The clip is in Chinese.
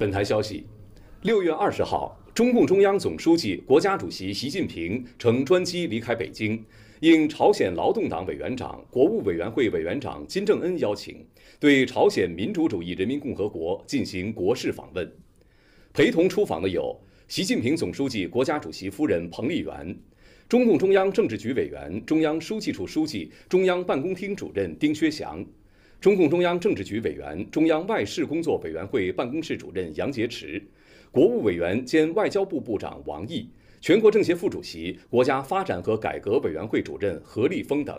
本台消息，六月二十号，中共中央总书记、国家主席习近平乘专机离开北京，应朝鲜劳动党委员长、国务委员会委员长金正恩邀请，对朝鲜民主主义人民共和国进行国事访问。陪同出访的有习近平总书记、国家主席夫人彭丽媛，中共中央政治局委员、中央书记处书记、中央办公厅主任丁薛祥。中共中央政治局委员、中央外事工作委员会办公室主任杨洁篪，国务委员兼外交部部长王毅，全国政协副主席、国家发展和改革委员会主任何立峰等。